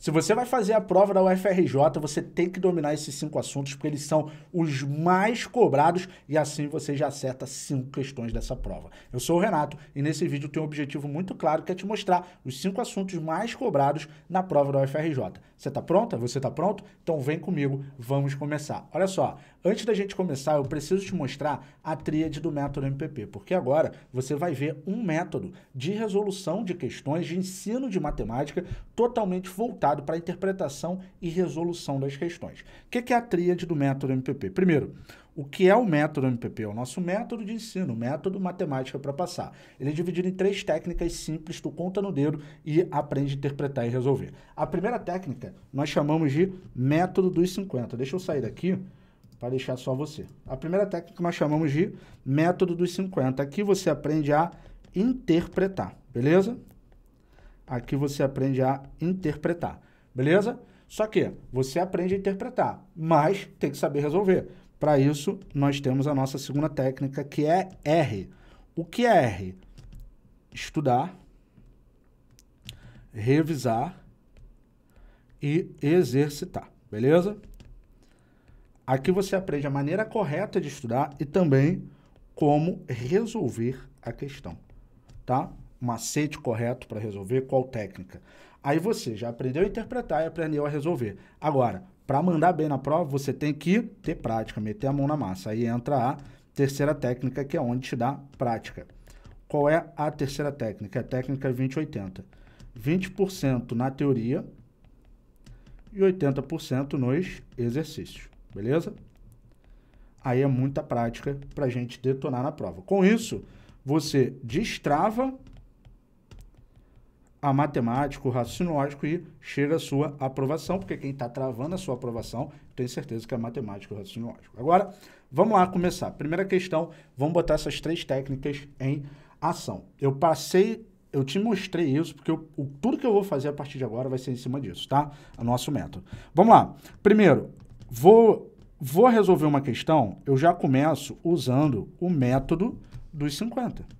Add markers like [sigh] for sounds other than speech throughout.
Se você vai fazer a prova da UFRJ, você tem que dominar esses cinco assuntos, porque eles são os mais cobrados e assim você já acerta cinco questões dessa prova. Eu sou o Renato e nesse vídeo eu tenho um objetivo muito claro que é te mostrar os cinco assuntos mais cobrados na prova da UFRJ. Você está pronta? Você está pronto? Então vem comigo, vamos começar. Olha só, antes da gente começar, eu preciso te mostrar a tríade do método MPP, porque agora você vai ver um método de resolução de questões de ensino de matemática totalmente voltado para interpretação e resolução das questões. O que é a tríade do método MPP? Primeiro, o que é o método MPP? É o nosso método de ensino, método matemática para passar. Ele é dividido em três técnicas simples, tu conta no dedo e aprende a interpretar e resolver. A primeira técnica nós chamamos de método dos 50. Deixa eu sair daqui para deixar só você. A primeira técnica nós chamamos de método dos 50. Aqui você aprende a interpretar, beleza? Aqui você aprende a interpretar, beleza? Só que você aprende a interpretar, mas tem que saber resolver. Para isso, nós temos a nossa segunda técnica, que é R. O que é R? Estudar, revisar e exercitar, beleza? Aqui você aprende a maneira correta de estudar e também como resolver a questão, tá? macete correto para resolver, qual técnica. Aí você já aprendeu a interpretar e aprendeu a resolver. Agora, para mandar bem na prova, você tem que ter prática, meter a mão na massa. Aí entra a terceira técnica, que é onde te dá prática. Qual é a terceira técnica? É a técnica 2080. 20% na teoria e 80% nos exercícios, beleza? Aí é muita prática para a gente detonar na prova. Com isso, você destrava a matemática, o raciocínio lógico e chega a sua aprovação, porque quem está travando a sua aprovação tem certeza que é a matemática e o raciocínio lógico. Agora, vamos lá começar. Primeira questão, vamos botar essas três técnicas em ação. Eu passei, eu te mostrei isso, porque eu, o, tudo que eu vou fazer a partir de agora vai ser em cima disso, tá? É o nosso método. Vamos lá. Primeiro, vou, vou resolver uma questão, eu já começo usando o método dos 50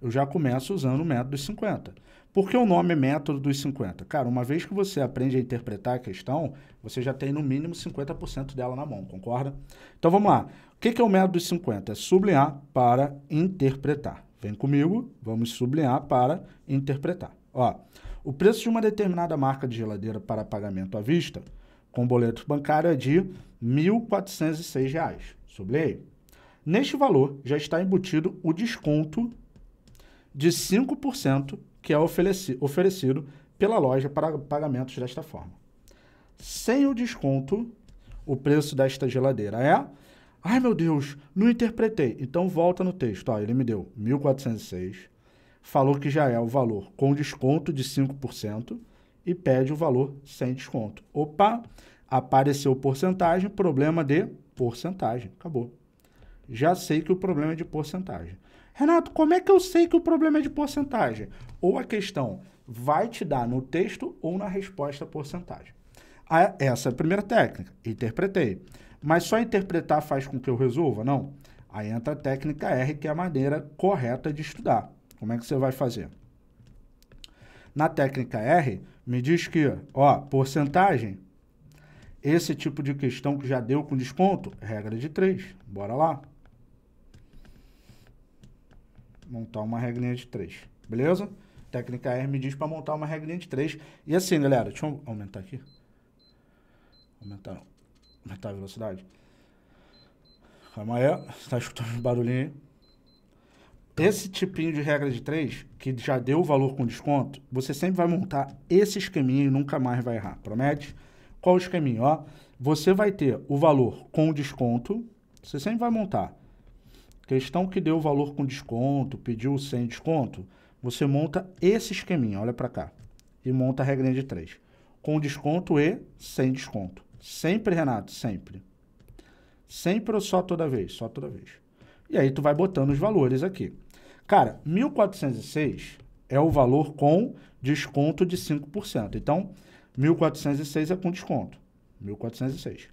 eu já começo usando o método dos 50. Por que o nome é método dos 50? Cara, uma vez que você aprende a interpretar a questão, você já tem no mínimo 50% dela na mão, concorda? Então vamos lá. O que é o método dos 50? É sublinhar para interpretar. Vem comigo, vamos sublinhar para interpretar. Ó, o preço de uma determinada marca de geladeira para pagamento à vista com boleto bancário é de R$ 1.406. Sublinhei. Neste valor já está embutido o desconto de 5% que é ofereci oferecido pela loja para pagamentos desta forma. Sem o desconto, o preço desta geladeira é. Ai meu Deus, não interpretei. Então volta no texto. Ó, ele me deu 1.406, falou que já é o valor com desconto de 5% e pede o valor sem desconto. Opa, apareceu porcentagem, problema de porcentagem. Acabou. Já sei que o problema é de porcentagem. Renato, como é que eu sei que o problema é de porcentagem? Ou a questão vai te dar no texto ou na resposta a porcentagem. Essa é a primeira técnica, interpretei. Mas só interpretar faz com que eu resolva? Não. Aí entra a técnica R, que é a maneira correta de estudar. Como é que você vai fazer? Na técnica R, me diz que, ó, porcentagem, esse tipo de questão que já deu com desconto, regra de 3. Bora lá montar uma regrinha de três, beleza? Técnica R me diz para montar uma regrinha de três. E assim, galera, deixa eu aumentar aqui. Aumentar, aumentar a velocidade. Calma aí, você tá escutando um barulhinho aí? Esse tipinho de regra de três, que já deu o valor com desconto, você sempre vai montar esse esqueminha e nunca mais vai errar, promete? Qual o esqueminha? Ó, você vai ter o valor com desconto, você sempre vai montar Questão que deu o valor com desconto, pediu sem desconto, você monta esse esqueminha, olha para cá, e monta a regrinha de três. Com desconto e sem desconto. Sempre, Renato, sempre. Sempre ou só toda vez? Só toda vez. E aí tu vai botando os valores aqui. Cara, 1406 é o valor com desconto de 5%. Então, 1406 é com desconto. 1406.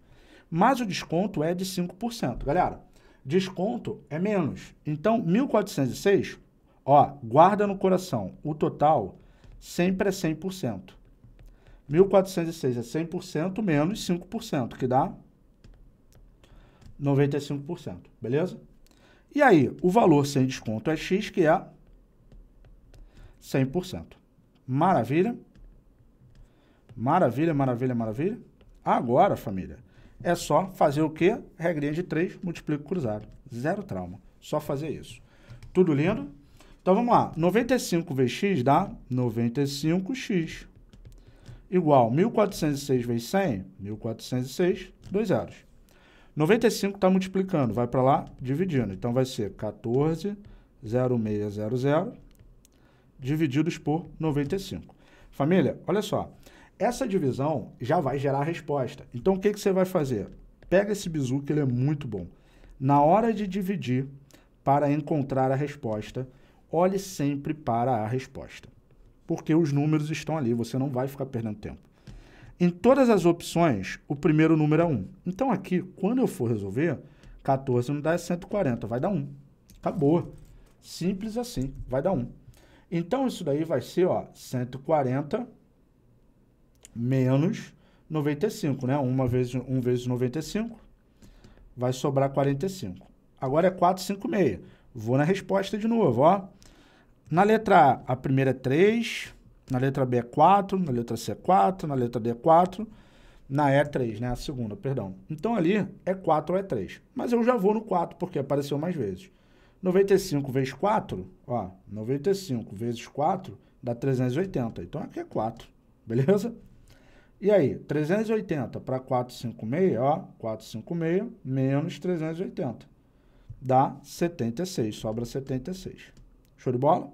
Mas o desconto é de 5%. Galera, desconto é menos. Então, 1.406, ó, guarda no coração, o total sempre é 100%. 1.406 é 100% menos 5%, que dá 95%, beleza? E aí, o valor sem desconto é X, que é 100%. Maravilha? Maravilha, maravilha, maravilha? Agora, família, é só fazer o quê? Regrinha de 3, multiplico cruzado. Zero trauma. Só fazer isso. Tudo lindo? Então vamos lá. 95 vezes x dá 95x. Igual 1406 vezes 100, 1406, dois zeros. 95 está multiplicando, vai para lá, dividindo. Então vai ser 14,0600 divididos por 95. Família, olha só. Essa divisão já vai gerar a resposta. Então, o que, que você vai fazer? Pega esse bizu, que ele é muito bom. Na hora de dividir, para encontrar a resposta, olhe sempre para a resposta. Porque os números estão ali, você não vai ficar perdendo tempo. Em todas as opções, o primeiro número é 1. Então, aqui, quando eu for resolver, 14 não dá 140, vai dar 1. Acabou. Simples assim, vai dar 1. Então, isso daí vai ser ó, 140 menos 95, né? Uma vezes, 1 vezes 95 vai sobrar 45. Agora é 4, 5, 6. Vou na resposta de novo, ó. Na letra A, a primeira é 3, na letra B é 4, na letra C é 4, na letra D é 4, na E é 3, né? A segunda, perdão. Então ali é 4 ou é 3. Mas eu já vou no 4, porque apareceu mais vezes. 95 vezes 4, ó, 95 vezes 4 dá 380. Então aqui é 4, beleza? E aí, 380 para 456, ó, 456 menos 380. Dá 76, sobra 76. Show de bola?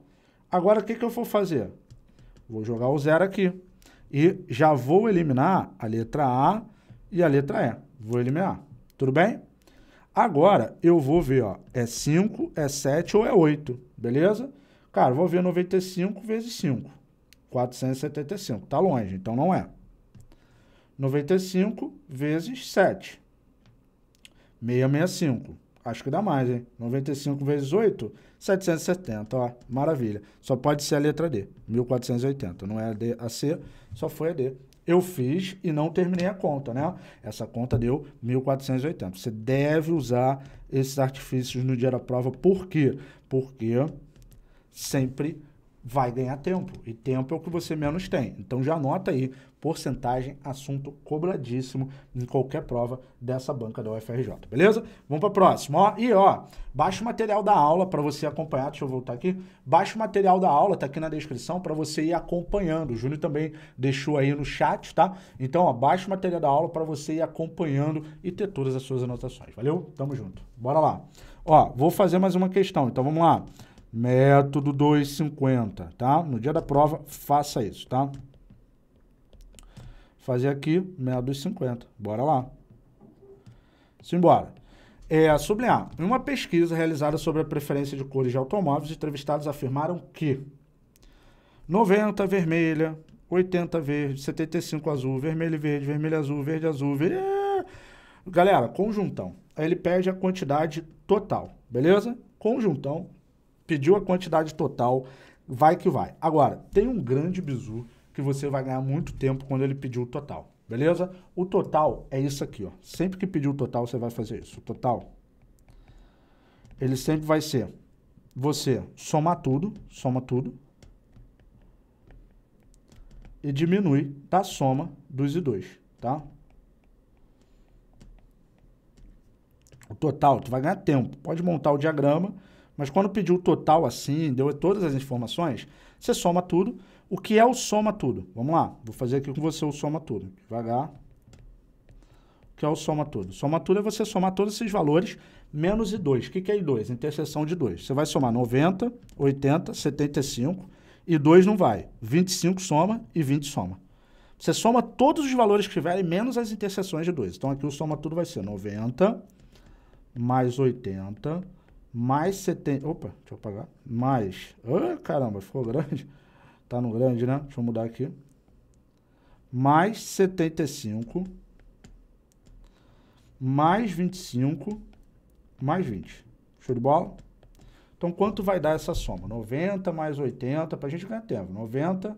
Agora, o que, que eu vou fazer? Vou jogar o zero aqui. E já vou eliminar a letra A e a letra E. Vou eliminar, tudo bem? Agora, eu vou ver, ó, é 5, é 7 ou é 8, beleza? Cara, vou ver 95 vezes 5, 475. Tá longe, então não é. 95 vezes 7. 665. Acho que dá mais, hein? 95 vezes 8, 770, ó. Maravilha. Só pode ser a letra D, 1480. Não é a D, a C, só foi a D. Eu fiz e não terminei a conta, né? Essa conta deu 1480. Você deve usar esses artifícios no dia da prova. Por quê? Porque sempre vai ganhar tempo. E tempo é o que você menos tem. Então já anota aí, porcentagem, assunto cobradíssimo em qualquer prova dessa banca da UFRJ, beleza? Vamos para a próxima. Ó, e ó, baixa o material da aula para você acompanhar. Deixa eu voltar aqui. Baixa o material da aula, tá aqui na descrição para você ir acompanhando. O Júnior também deixou aí no chat, tá? Então, ó, baixa o material da aula para você ir acompanhando e ter todas as suas anotações. Valeu? Tamo junto. Bora lá. Ó, vou fazer mais uma questão. Então vamos lá. Método 250, tá? No dia da prova, faça isso, tá? Fazer aqui, método 250. Bora lá. Simbora. É, sublinhar. Em uma pesquisa realizada sobre a preferência de cores de automóveis, os entrevistados afirmaram que 90 vermelha, 80 verde, 75 azul, vermelho e verde, vermelho azul, verde azul, ver Galera, conjuntão. Aí ele pede a quantidade total, beleza? Conjuntão Pediu a quantidade total, vai que vai. Agora, tem um grande bizu que você vai ganhar muito tempo quando ele pedir o total, beleza? O total é isso aqui, ó. Sempre que pedir o total, você vai fazer isso. O total, ele sempre vai ser, você soma tudo, soma tudo, e diminui da soma dos e dois, tá? O total, tu vai ganhar tempo. Pode montar o diagrama mas quando pediu o total assim, deu todas as informações, você soma tudo. O que é o soma tudo? Vamos lá, vou fazer aqui com você o soma tudo. Devagar. O que é o soma tudo? Soma tudo é você somar todos esses valores menos I2. O que, é I2? Interseção de 2. Você vai somar 90, 80, 75 e 2 não vai. 25 soma e 20 soma. Você soma todos os valores que tiverem menos as interseções de 2. Então aqui o soma tudo vai ser 90 mais 80 mais 70. Opa, deixa eu apagar. Mais. Oh, caramba, ficou grande. [laughs] Tá no grande, né? Deixa eu mudar aqui. Mais 75. Mais 25. Mais 20. Show de bola? Então, quanto vai dar essa soma? 90 mais 80, para a gente ganhar tempo. 90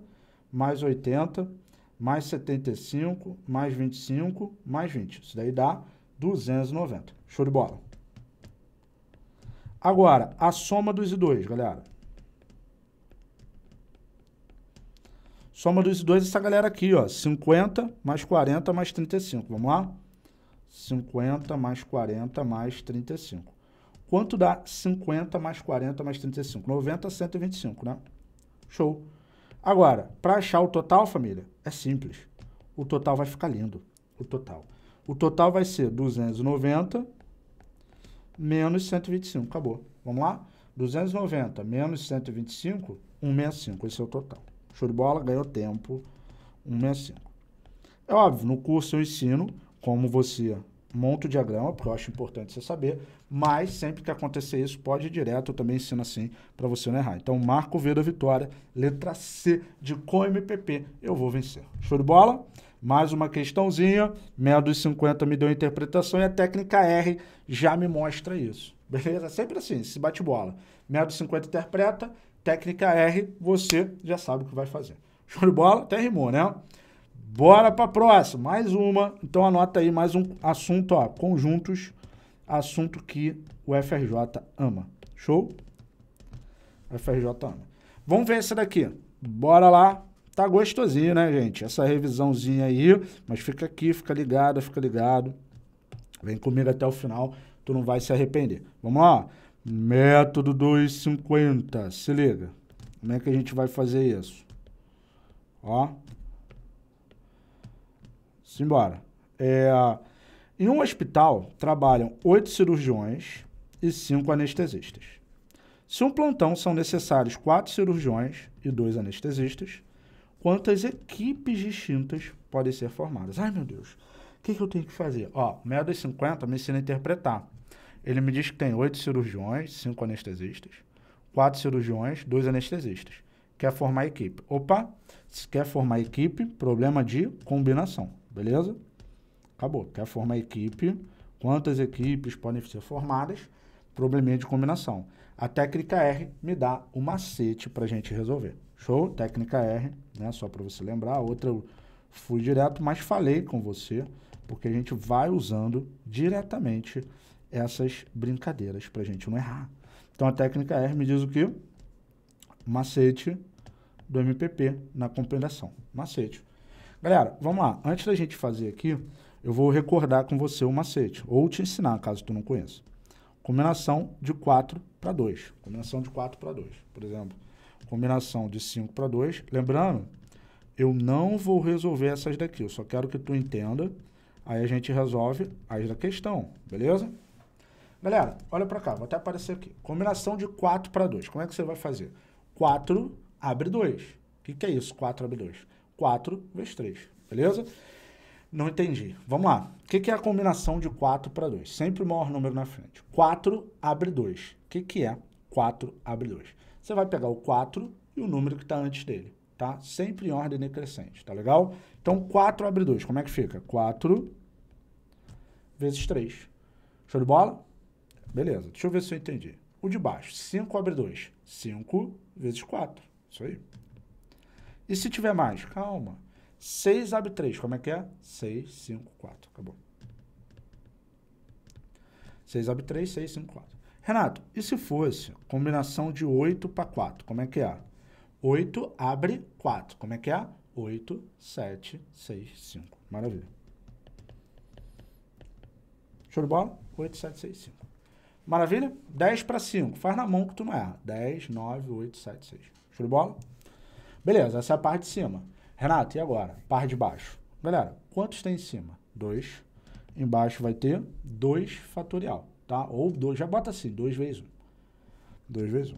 mais 80, mais 75, mais 25, mais 20. Isso daí dá 290. Show de bola. Agora, a soma dos e 2, galera. Soma dos e 2, essa galera aqui, ó. 50 mais 40 mais 35. Vamos lá? 50 mais 40 mais 35. Quanto dá 50 mais 40 mais 35? 90, 125, né? Show. Agora, para achar o total, família, é simples. O total vai ficar lindo. O total. O total vai ser 290 menos 125. Acabou. Vamos lá? 290 menos 125, 165. Esse é o total. Show de bola, ganhou tempo, 165. É óbvio, no curso eu ensino como você monta o diagrama, porque eu acho importante você saber, mas sempre que acontecer isso, pode ir direto, eu também ensino assim para você não errar. Então, marco V da vitória, letra C de COMPP, eu vou vencer. Show de bola? Mais uma questãozinha, dos 50 me deu interpretação e a técnica R já me mostra isso. Beleza? Sempre assim, se bate bola. dos 50 interpreta, técnica R, você já sabe o que vai fazer. Show de bola? Até rimou, né? Bora para próxima, mais uma. Então anota aí mais um assunto, ó, conjuntos, assunto que o FRJ ama. Show? O FRJ ama. Vamos ver esse daqui. Bora lá. Tá gostosinho, né, gente? Essa revisãozinha aí, mas fica aqui, fica ligado, fica ligado. Vem comigo até o final, tu não vai se arrepender. Vamos lá? Método 250, se liga. Como é que a gente vai fazer isso? Ó. Simbora. É, em um hospital, trabalham oito cirurgiões e cinco anestesistas. Se um plantão, são necessários quatro cirurgiões e dois anestesistas quantas equipes distintas podem ser formadas. Ai, meu Deus, o que, que eu tenho que fazer? Ó, o 50 me ensina a interpretar. Ele me diz que tem oito cirurgiões, cinco anestesistas, quatro cirurgiões, dois anestesistas. Quer formar equipe. Opa, se quer formar equipe, problema de combinação, beleza? Acabou. Quer formar equipe, quantas equipes podem ser formadas, probleminha de combinação. A técnica R me dá o um macete para a gente resolver. Show? Técnica R, né? Só para você lembrar. A outra eu fui direto, mas falei com você, porque a gente vai usando diretamente essas brincadeiras para a gente não errar. Então a técnica R me diz o que? Macete do MPP na compreensão Macete. Galera, vamos lá. Antes da gente fazer aqui, eu vou recordar com você o macete, ou te ensinar, caso tu não conheça. Combinação de 4 para 2. Combinação de 4 para 2. Por exemplo, Combinação de 5 para 2. Lembrando, eu não vou resolver essas daqui. Eu só quero que tu entenda. Aí a gente resolve as da questão, beleza? Galera, olha para cá, vou até aparecer aqui. Combinação de 4 para 2. Como é que você vai fazer? 4 abre 2. O que, que é isso? 4 abre 2. 4 vezes 3, beleza? Não entendi. Vamos lá. O que, que é a combinação de 4 para 2? Sempre o maior número na frente. 4 abre 2. O que, que é 4 abre 2? você vai pegar o 4 e o número que está antes dele, tá? Sempre em ordem decrescente, tá legal? Então, 4 abre 2, como é que fica? 4 vezes 3. Show de bola? Beleza, deixa eu ver se eu entendi. O de baixo, 5 abre 2, 5 vezes 4, isso aí. E se tiver mais? Calma. 6 abre 3, como é que é? 6, 5, 4, acabou. 6 abre 3, 6, 5, 4. Renato, e se fosse combinação de 8 para 4, como é que é? 8 abre 4, como é que é? 8, 7, 6, 5. Maravilha. Show de bola? 8, 7, 6, 5. Maravilha? 10 para 5. Faz na mão que tu não erra. 10, 9, 8, 7, 6. Show de bola? Beleza, essa é a parte de cima. Renato, e agora? Parte de baixo. Galera, quantos tem em cima? 2. Embaixo vai ter 2 fatorial tá? Ou dois, já bota assim, dois vezes um. Dois vezes um.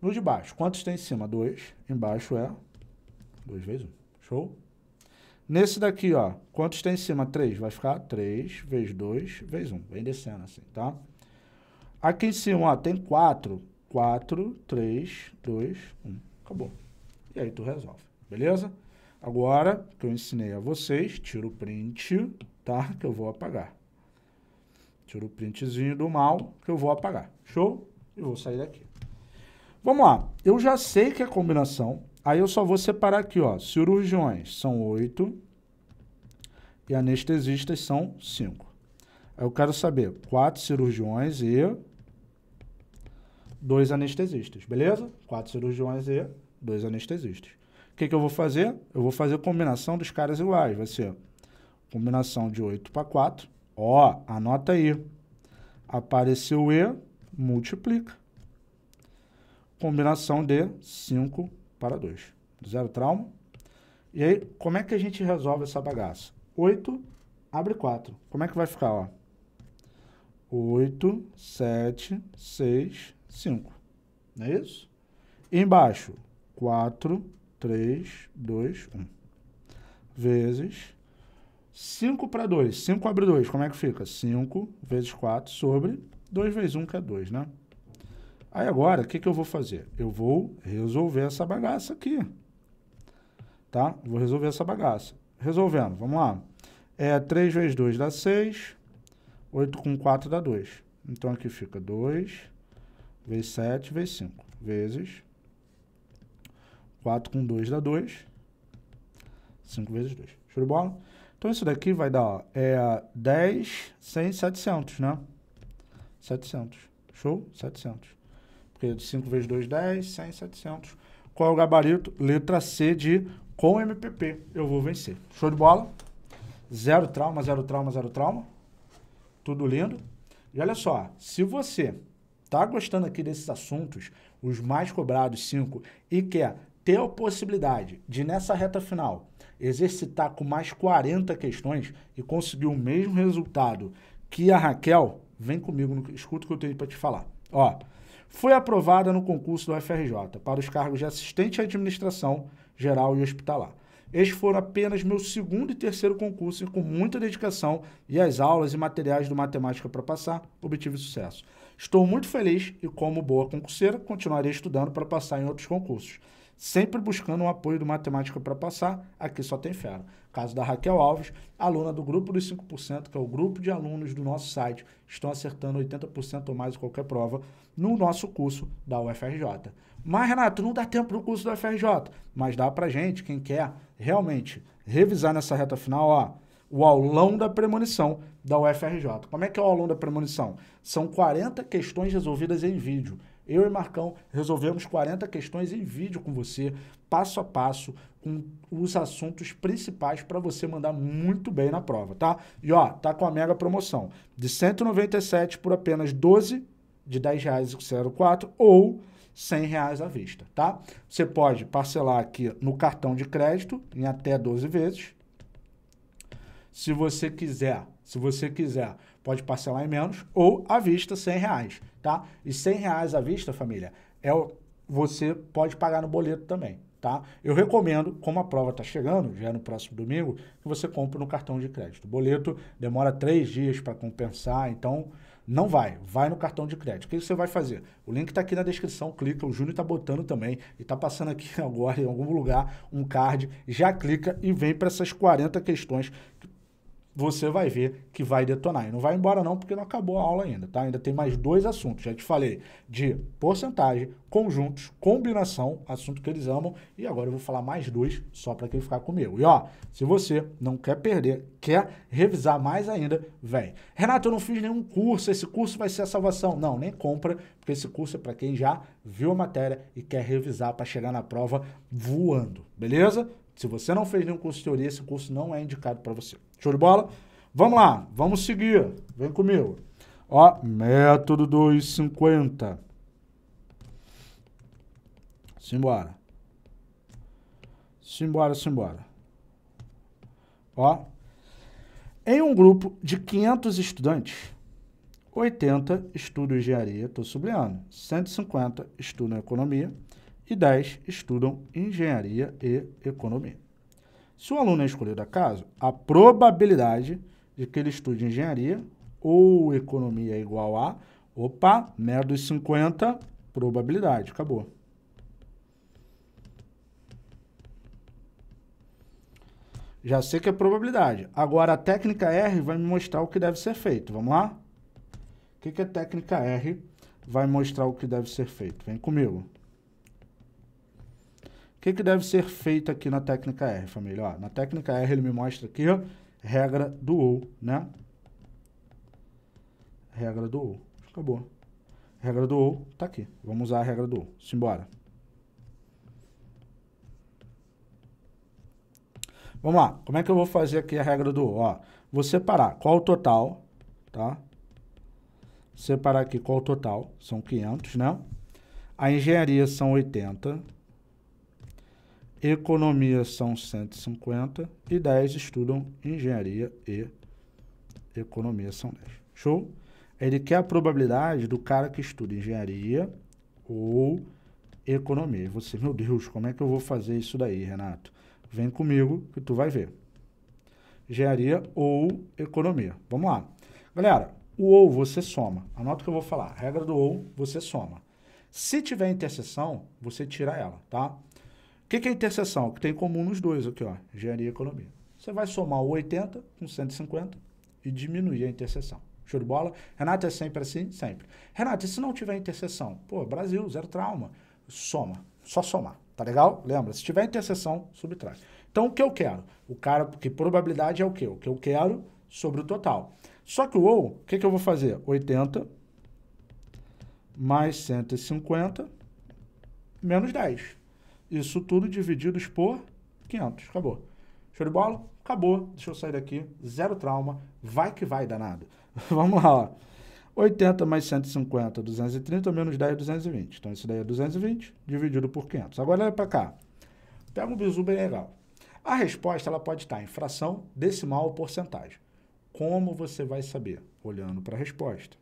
No de baixo, quantos tem em cima? Dois. Embaixo é dois vezes um. Show? Nesse daqui, ó, quantos tem em cima? três Vai ficar três vezes dois vezes um Vem descendo assim, tá? Aqui em cima, ó, tem quatro quatro três dois um Acabou. E aí tu resolve, beleza? Agora, que eu ensinei a vocês, tira o print, tá? Que eu vou apagar. Tiro o printzinho do mal que eu vou apagar. Show? E vou sair daqui. Vamos lá. Eu já sei que é combinação. Aí eu só vou separar aqui, ó. Cirurgiões são oito e anestesistas são cinco. Aí eu quero saber quatro cirurgiões e dois anestesistas, beleza? Quatro cirurgiões e dois anestesistas. O que, que eu vou fazer? Eu vou fazer combinação dos caras iguais. Vai ser combinação de 8 para 4 Ó, anota aí. Apareceu E, multiplica. Combinação de 5 para 2. Zero trauma. E aí, como é que a gente resolve essa bagaça? 8, abre 4. Como é que vai ficar, ó? 8, 7, 6, 5. Não é isso? E embaixo, 4, 3, 2, 1. Vezes 5 para 2. 5 abre 2. Como é que fica? 5 vezes 4 sobre 2 vezes 1, que é 2, né? Aí agora, o que, que eu vou fazer? Eu vou resolver essa bagaça aqui. Tá? Vou resolver essa bagaça. Resolvendo, vamos lá. É, 3 vezes 2 dá 6. 8 com 4 dá 2. Então aqui fica 2 vezes 7 vezes 5. Vezes 4 com 2 dá 2. 5 vezes 2. Show de bola? Então, isso daqui vai dar ó, é 10, 100, 700, né? 700. Show? 700. Porque 5 vezes 2, 10, 100, 700. Qual é o gabarito? Letra C de com MPP. Eu vou vencer. Show de bola? Zero trauma, zero trauma, zero trauma. Tudo lindo. E olha só, se você tá gostando aqui desses assuntos, os mais cobrados, 5, e quer ter a possibilidade de, nessa reta final, exercitar com mais 40 questões e conseguir o mesmo resultado que a Raquel, vem comigo, escuta o que eu tenho para te falar. Ó, foi aprovada no concurso do FRJ para os cargos de assistente à administração geral e hospitalar. Estes foram apenas meu segundo e terceiro concurso e com muita dedicação e as aulas e materiais do Matemática para Passar, obtive sucesso. Estou muito feliz e, como boa concurseira, continuarei estudando para passar em outros concursos sempre buscando o apoio do Matemática para Passar, aqui só tem fera. Caso da Raquel Alves, aluna do grupo dos 5%, que é o grupo de alunos do nosso site, estão acertando 80% ou mais em qualquer prova no nosso curso da UFRJ. Mas, Renato, não dá tempo no curso da UFRJ, mas dá pra gente, quem quer realmente revisar nessa reta final, ó, o aulão da premonição da UFRJ. Como é que é o aulão da premonição? São 40 questões resolvidas em vídeo. Eu e Marcão resolvemos 40 questões em vídeo com você, passo a passo, com os assuntos principais para você mandar muito bem na prova, tá? E ó, tá com a mega promoção de 197 por apenas 12 de R$ 10,04 ou 100 reais à vista, tá? Você pode parcelar aqui no cartão de crédito em até 12 vezes. Se você quiser, se você quiser, pode parcelar em menos ou à vista 100 reais tá? E 100 reais à vista, família, é o, você pode pagar no boleto também, tá? Eu recomendo, como a prova está chegando, já é no próximo domingo, que você compre no cartão de crédito. O boleto demora três dias para compensar, então não vai, vai no cartão de crédito. O que você vai fazer? O link está aqui na descrição, clica, o Júnior está botando também e está passando aqui [laughs] agora em algum lugar um card, já clica e vem para essas 40 questões que você vai ver que vai detonar. E não vai embora não, porque não acabou a aula ainda, tá? Ainda tem mais dois assuntos. Já te falei de porcentagem, conjuntos, combinação, assunto que eles amam, e agora eu vou falar mais dois só para quem ficar comigo. E ó, se você não quer perder, quer revisar mais ainda, vem. Renato, eu não fiz nenhum curso, esse curso vai ser a salvação. Não, nem compra, porque esse curso é para quem já viu a matéria e quer revisar para chegar na prova voando, beleza? Se você não fez nenhum curso de teoria, esse curso não é indicado para você. Show de bola? Vamos lá, vamos seguir. Vem comigo. Ó, método 250. Simbora. Simbora, simbora. Ó. Em um grupo de 500 estudantes, 80 estudam engenharia, estou sublinhando, 150 estudam economia, e 10 estudam engenharia e economia. Se o aluno é escolhido a caso, a probabilidade de que ele estude engenharia ou economia é igual a, opa, merda dos 50, probabilidade, acabou. Já sei que é probabilidade. Agora, a técnica R vai me mostrar o que deve ser feito. Vamos lá? O que, que a técnica R vai mostrar o que deve ser feito? Vem comigo que, que deve ser feito aqui na técnica R, família? Ó, na técnica R ele me mostra aqui, ó, regra do OU, né? Regra do OU. Acabou. Regra do OU tá aqui. Vamos usar a regra do OU. Simbora. Vamos lá. Como é que eu vou fazer aqui a regra do OU? Ó, vou separar qual o total, tá? Separar aqui qual o total. São 500, né? A engenharia são 80 Economia são 150 e 10 estudam engenharia e economia são 10. Show? Ele quer a probabilidade do cara que estuda engenharia ou economia. Você, meu Deus, como é que eu vou fazer isso daí, Renato? Vem comigo que tu vai ver. Engenharia ou economia. Vamos lá. Galera, o ou você soma. Anota o que eu vou falar. A regra do ou, você soma. Se tiver interseção, você tira ela, tá? O que, que é interseção? O que tem em comum nos dois aqui, ó, engenharia e economia. Você vai somar o 80 com 150 e diminuir a interseção. Show de bola? Renato, é sempre assim? Sempre. Renato, e se não tiver interseção? Pô, Brasil, zero trauma. Soma. Só somar. Tá legal? Lembra, se tiver interseção, subtrai. Então, o que eu quero? O cara, porque probabilidade é o quê? O que eu quero sobre o total. Só que o ou, o que, que eu vou fazer? 80 mais 150 menos 10. Isso tudo dividido por 500. Acabou. Show de bola? Acabou. Deixa eu sair daqui. Zero trauma. Vai que vai, danado. [laughs] Vamos lá, ó. 80 mais 150, 230, menos 10, 220. Então, isso daí é 220 dividido por 500. Agora, olha para cá. Pega um bisu bem legal. A resposta ela pode estar em fração, decimal ou porcentagem. Como você vai saber? Olhando para a resposta.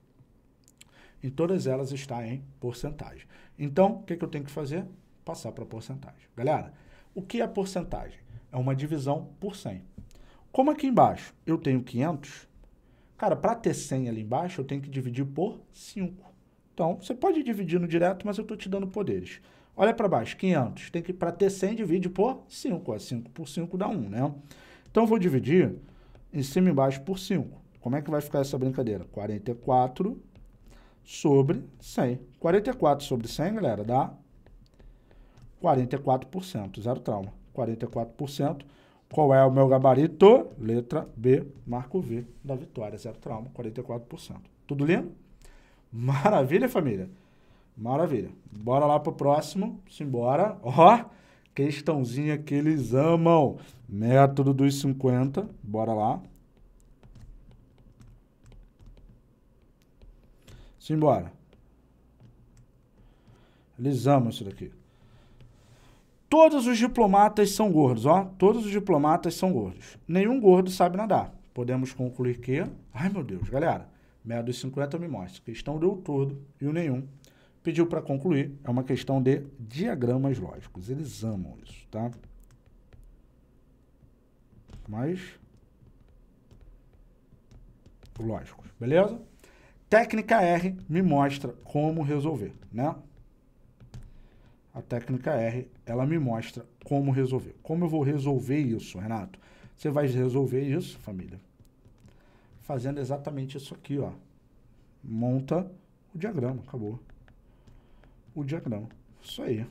Em todas elas está em porcentagem. Então, o que, que eu tenho que fazer? passar para a porcentagem. Galera, o que é porcentagem? É uma divisão por 100. Como aqui embaixo eu tenho 500, cara, para ter 100 ali embaixo, eu tenho que dividir por 5. Então, você pode dividir no direto, mas eu estou te dando poderes. Olha para baixo, 500. Tem que, para ter 100, divide por 5. 5 por 5 dá 1, né? Então, eu vou dividir em cima e embaixo por 5. Como é que vai ficar essa brincadeira? 44 sobre 100. 44 sobre 100, galera, dá 44%, zero trauma. 44%. Qual é o meu gabarito? Letra B, marco V da vitória, zero trauma, 44%. Tudo lindo? Maravilha, família. Maravilha. Bora lá pro próximo. Simbora. Ó, oh, questãozinha que eles amam. Método dos 50. Bora lá. Simbora. Eles amam isso daqui. Todos os diplomatas são gordos, ó. Todos os diplomatas são gordos. Nenhum gordo sabe nadar. Podemos concluir que... Ai, meu Deus, galera. Meia dos 50 me mostra. Questão deu todo e o nenhum. Pediu para concluir. É uma questão de diagramas lógicos. Eles amam isso, tá? Mas... Lógicos, beleza? Técnica R me mostra como resolver, né? A técnica R, ela me mostra como resolver. Como eu vou resolver isso, Renato? Você vai resolver isso, família, fazendo exatamente isso aqui, ó. Monta o diagrama, acabou. O diagrama, isso aí.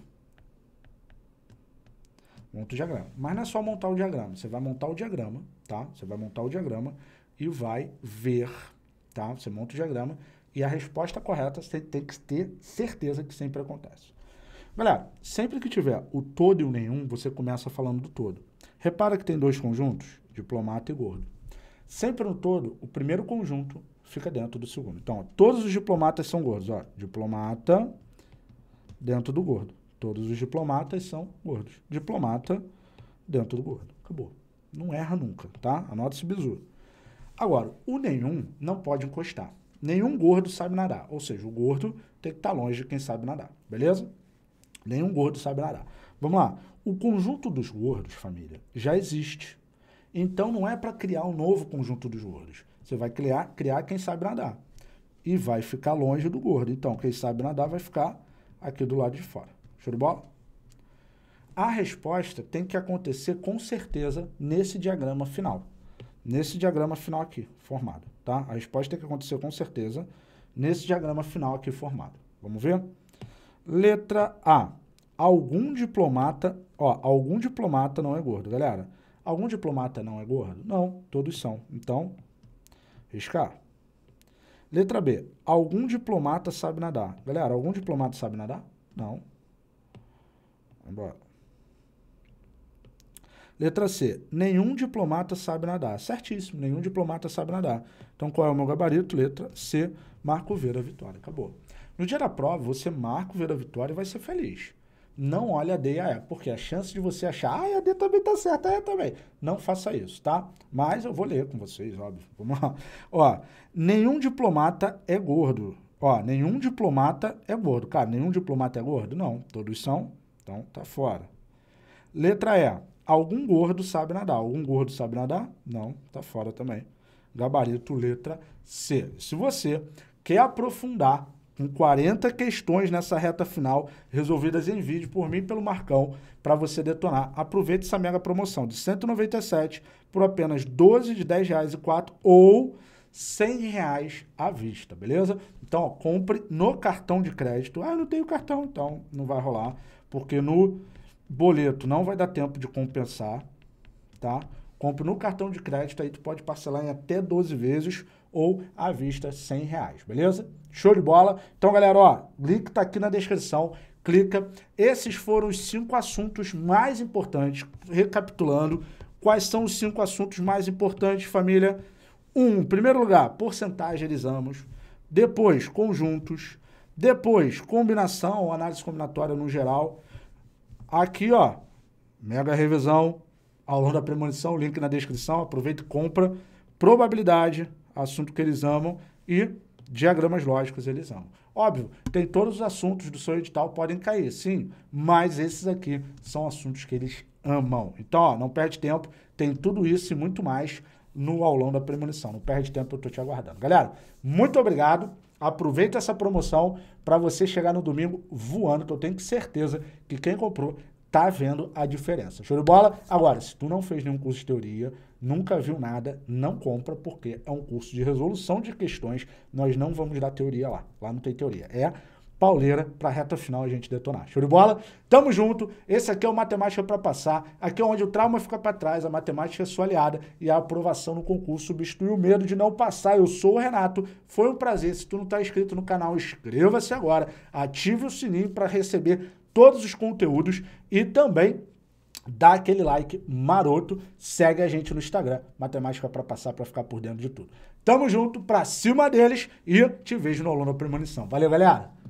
Monta o diagrama. Mas não é só montar o diagrama, você vai montar o diagrama, tá? Você vai montar o diagrama e vai ver, tá? Você monta o diagrama e a resposta correta você tem que ter certeza que sempre acontece. Galera, sempre que tiver o todo e o nenhum, você começa falando do todo. Repara que tem dois conjuntos, diplomata e gordo. Sempre no todo, o primeiro conjunto fica dentro do segundo. Então, ó, todos os diplomatas são gordos. Ó, diplomata dentro do gordo. Todos os diplomatas são gordos. Diplomata dentro do gordo. Acabou. Não erra nunca, tá? Anota esse bizu. Agora, o nenhum não pode encostar. Nenhum gordo sabe nadar. Ou seja, o gordo tem que estar tá longe de quem sabe nadar. Beleza? Nenhum gordo sabe nadar. Vamos lá. O conjunto dos gordos, família, já existe. Então não é para criar um novo conjunto dos gordos. Você vai criar, criar quem sabe nadar. E vai ficar longe do gordo. Então, quem sabe nadar vai ficar aqui do lado de fora. Show de bola? A resposta tem que acontecer com certeza nesse diagrama final. Nesse diagrama final aqui, formado. Tá? A resposta tem que acontecer com certeza nesse diagrama final aqui formado. Vamos ver? Letra A. Algum diplomata, ó, algum diplomata não é gordo, galera. Algum diplomata não é gordo? Não, todos são. Então, riscar. Letra B. Algum diplomata sabe nadar. Galera, algum diplomata sabe nadar? Não. Embora. Letra C. Nenhum diplomata sabe nadar. Certíssimo, nenhum diplomata sabe nadar. Então, qual é o meu gabarito? Letra C. Marco Vera Vitória. Acabou. No dia da prova, você marca o ver a vitória e vai ser feliz. Não olha a D e a E, porque a chance de você achar, ah, a D também tá certa, a E também. Não faça isso, tá? Mas eu vou ler com vocês, óbvio. [laughs] Vamos lá. Ó, nenhum diplomata é gordo. Ó, nenhum diplomata é gordo. Cara, nenhum diplomata é gordo? Não, todos são. Então, tá fora. Letra E. Algum gordo sabe nadar. Algum gordo sabe nadar? Não, tá fora também. Gabarito, letra C. Se você quer aprofundar com 40 questões nessa reta final, resolvidas em vídeo por mim e pelo Marcão, para você detonar. Aproveite essa mega promoção de 197 por apenas 12 de 10 reais e 4 ou 100 reais à vista, beleza? Então, ó, compre no cartão de crédito. Ah, não tenho cartão, então não vai rolar, porque no boleto não vai dar tempo de compensar, tá? Compre no cartão de crédito, aí tu pode parcelar em até 12 vezes ou à vista 100 reais, beleza? Show de bola? Então, galera, ó, link tá aqui na descrição, clica. Esses foram os cinco assuntos mais importantes, recapitulando, quais são os cinco assuntos mais importantes, família? Um, primeiro lugar, porcentagem, elisamos. Depois, conjuntos. Depois, combinação, análise combinatória no geral. Aqui, ó, mega revisão, aulão da premonição, link na descrição, aproveita e compra. Probabilidade, assunto que eles amam e diagramas lógicos eles amam. Óbvio, tem todos os assuntos do seu edital podem cair, sim, mas esses aqui são assuntos que eles amam. Então, ó, não perde tempo, tem tudo isso e muito mais no aulão da premonição. Não perde tempo, eu estou te aguardando. Galera, muito obrigado. Aproveita essa promoção para você chegar no domingo voando, que eu tenho certeza que quem comprou tá vendo a diferença. Show de bola? Agora, se tu não fez nenhum curso de teoria, nunca viu nada, não compra, porque é um curso de resolução de questões. Nós não vamos dar teoria lá. Lá não tem teoria. É pauleira para reta final a gente detonar. Show de bola? Tamo junto. Esse aqui é o Matemática para Passar. Aqui é onde o trauma fica para trás, a matemática é sua aliada e a aprovação no concurso substitui o medo de não passar. Eu sou o Renato. Foi um prazer. Se tu não está inscrito no canal, inscreva-se agora. Ative o sininho para receber todos os conteúdos e também dá aquele like maroto, segue a gente no Instagram, matemática para passar para ficar por dentro de tudo. Tamo junto, para cima deles e te vejo no aluno premonição. Valeu, galera.